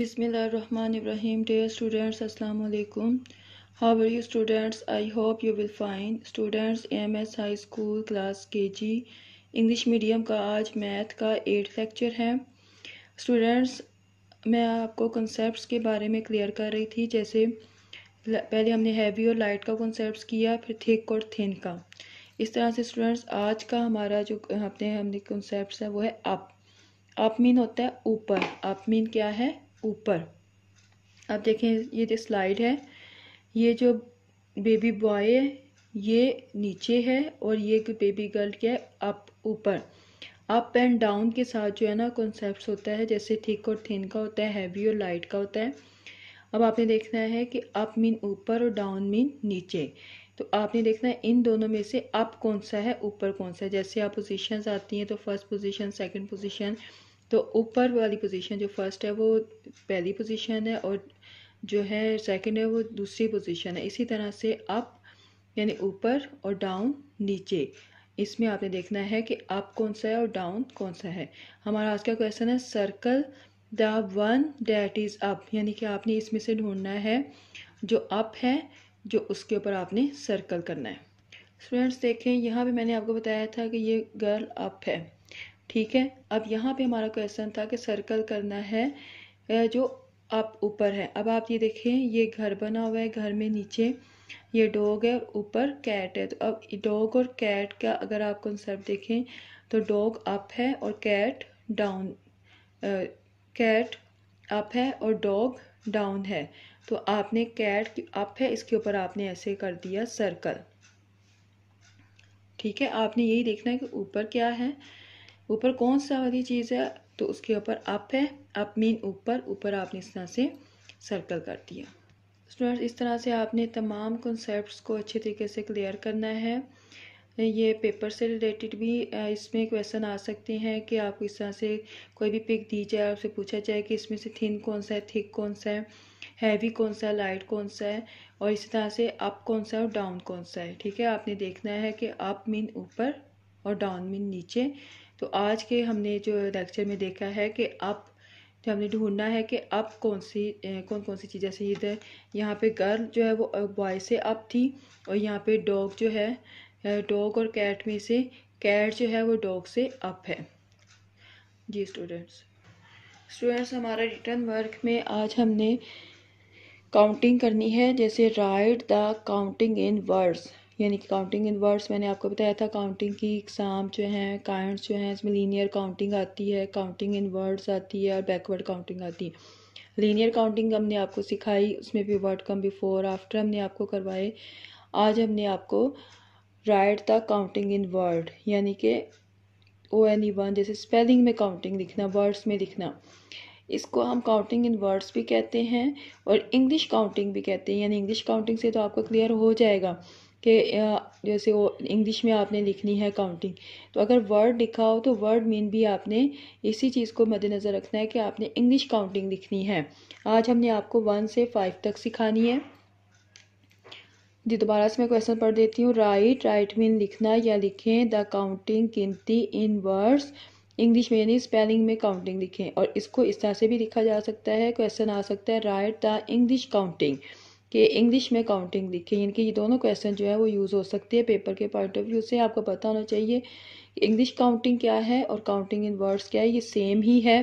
Bismillahirrahmanirrahim. Dear students, हाउ alaikum. How are you students? I hope you will M S high school class के जी English medium का आज math का eight lecture है students मैं आपको कॉन्सेप्ट्स के बारे में क्लियर कर रही थी जैसे पहले हमने हैवी और लाइट का कॉन्सेप्ट किया फिर थिक और थिन का इस तरह से स्टूडेंट्स आज का हमारा जो अपने हमने कॉन्सेप्ट है वो है अप अप मीन होता है ऊपर अप मीन क्या है ऊपर अब देखें ये जो स्लाइड है ये जो बेबी बॉय है ये नीचे है और ये बेबी गर्ल क्या है अप ऊपर अप एंड डाउन के साथ जो है ना कॉन्सेप्ट होता है जैसे थिक और थिन का होता है हैवी और लाइट का होता है अब आपने देखना है कि अप मीन ऊपर और डाउन मीन नीचे तो आपने देखना है इन दोनों में से अप कौन सा है ऊपर कौन सा है जैसे आप पोजीशंस आती हैं तो फर्स्ट पोजीशन सेकंड पोजीशन तो ऊपर वाली पोजीशन जो फर्स्ट है वो पहली पोजीशन है और जो है सेकंड है वो दूसरी पोजीशन है इसी तरह से अप यानी ऊपर और डाउन नीचे इसमें आपने देखना है कि अप कौन सा है और डाउन कौन सा है हमारा आज का क्वेश्चन है circle the one that is up यानी कि आपने इसमें से ढूंढना है जो अप है जो उसके ऊपर आपने सर्कल करना है स्टूडेंट्स देखें यहाँ पे मैंने आपको बताया था कि ये गर्ल अप है ठीक है अब यहाँ पे हमारा क्वेश्चन था कि सर्कल करना है जो आप ऊपर है अब आप ये देखें ये घर बना हुआ है घर में नीचे ये डॉग है और ऊपर कैट है तो अब डॉग और कैट का अगर आप कंसेप्ट देखें तो डॉग अप है और कैट डाउन कैट अप है और डॉग डाउन है तो आपने कैट अप है इसके ऊपर आपने ऐसे कर दिया सर्कल ठीक है आपने यही देखना है कि ऊपर क्या है ऊपर कौन सा वाली चीज़ है तो उसके ऊपर अप है अप मीन ऊपर ऊपर आपने इस तरह से सर्कल कर दिया स्टूडेंट्स इस तरह से आपने तमाम कॉन्सेप्ट को अच्छे तरीके से क्लियर करना है ये पेपर से रिलेटेड भी इसमें क्वेश्चन आ सकते हैं कि आपको इस तरह से कोई भी पिक दी जाए आपसे पूछा जाए कि इसमें से थिन कौन सा है थिक कौन सा है हैवी कौन सा है लाइट कौन सा है और इसी तरह से अप कौन सा है और डाउन कौन सा है ठीक है आपने देखना है कि अप मीन ऊपर और डाउन मीन नीचे तो आज के हमने जो लेक्चर में देखा है कि अब तो हमने ढूंढना है कि अब कौन सी कौन कौन सी चीज़ें सही है यहाँ पे गर्ल जो है वो बॉय से अप थी और यहाँ पे डॉग जो है डॉग और कैट में से कैट जो है वो डॉग से अप है जी स्टूडेंट्स स्टूडेंट्स हमारा रिटर्न वर्क में आज हमने काउंटिंग करनी है जैसे write the counting in words यानी कि काउंटिंग इन वर्ड्स मैंने आपको बताया था काउंटिंग की एग्ज़ाम जो हैं काइंड्स जो हैं इसमें लीनियर काउंटिंग आती है काउंटिंग इन वर्ड्स आती है और बैकवर्ड काउंटिंग आती है लीनियर काउंटिंग हमने आपको सिखाई उसमें भी वर्ड कम बिफोर आफ्टर हमने आपको करवाए आज हमने आपको write the counting in word यानी कि ओ एन ई वन जैसे स्पेलिंग में काउंटिंग लिखना वर्ड्स में लिखना इसको हम काउंटिंग इन वर्ड्स भी कहते हैं और इंग्लिश काउंटिंग भी कहते हैं यानी इंग्लिश काउंटिंग से तो आपको क्लियर हो जाएगा कि जैसे वो इंग्लिश में आपने लिखनी है काउंटिंग तो अगर वर्ड लिखा हो तो वर्ड मीन भी आपने इसी चीज़ को मद्देनज़र रखना है कि आपने इंग्लिश काउंटिंग लिखनी है आज हमने आपको वन से फाइव तक सिखानी है जी दोबारा से मैं क्वेश्चन पढ़ देती हूँ राइट राइट मीन लिखना या लिखें द काउंटिंग गिनती इन वर्ड्स इंग्लिश में यानी स्पेलिंग में काउंटिंग लिखें और इसको इस तरह से भी लिखा जा सकता है क्वेश्चन आ सकता है राइट द इंग्लिश काउंटिंग कि इंग्लिश में काउंटिंग लिखें यानी कि ये दोनों क्वेश्चन जो है वो यूज़ हो सकती है पेपर के पॉइंट ऑफ व्यू से आपको पता होना चाहिए कि इंग्लिश काउंटिंग क्या है और काउंटिंग इन वर्ड्स क्या है ये सेम ही है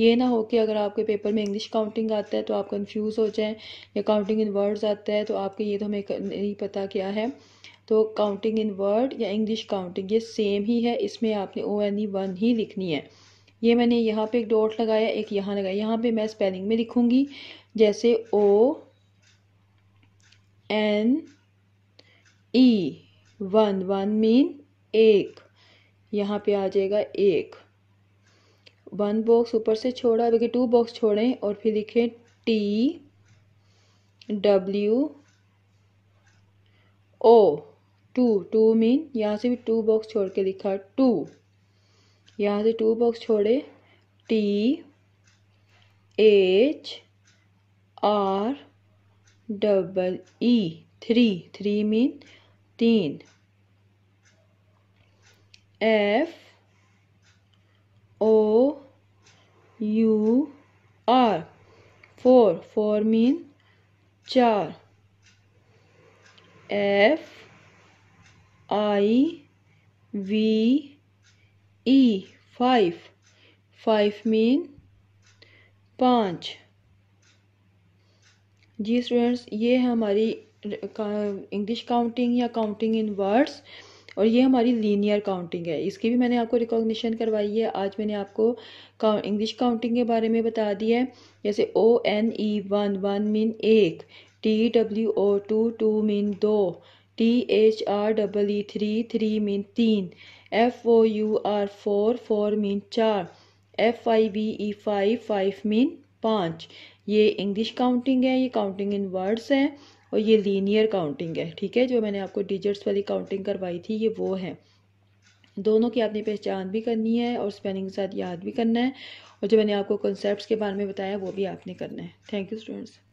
ये ना हो कि अगर आपके पेपर में इंग्लिश काउंटिंग आता है तो आप कंफ्यूज हो जाएं या काउंटिंग इन वर्ड्स आता है तो आपके ये तो हमें नहीं पता क्या है तो काउंटिंग इन वर्ड या इंग्लिश काउंटिंग ये सेम ही है इसमें आपने ओ एन ई वन ही लिखनी है ये मैंने यहाँ पे एक डॉट लगाया एक यहाँ लगाया यहाँ पे मैं स्पेलिंग में लिखूँगी जैसे O N E e one one mean एक यहाँ पे आ जाएगा एक वन बॉक्स ऊपर से छोड़ा देखिए टू बॉक्स छोड़ें और फिर लिखें T W O two two mean यहाँ से भी टू बॉक्स छोड़ के लिखा टू यहाँ से टू बॉक्स छोड़े T H R double E three three mean तीन F O U R four four mean चार F I V E five five mean पाँच जी स्टूडेंट्स ये है हमारी इंग्लिश काउंटिंग या काउंटिंग इन वर्ड्स और ये हमारी लीनियर काउंटिंग है इसकी भी मैंने आपको रिकॉग्निशन करवाई है आज मैंने आपको इंग्लिश काउंटिंग के बारे में बता दिया है जैसे O N E one one mean एक T W O two two mean दो T H R double E three three mean तीन F O U R four four mean चार F I V E five five mean पाँच ये English counting है ये counting in words है और ये लीनियर काउंटिंग है ठीक है जो मैंने आपको डिजिट्स वाली काउंटिंग करवाई थी ये वो है दोनों की आपने पहचान भी करनी है और स्पेलिंग के साथ याद भी करना है और जो मैंने आपको कॉन्सेप्ट के बारे में बताया वो भी आपने करना है थैंक यू स्टूडेंट्स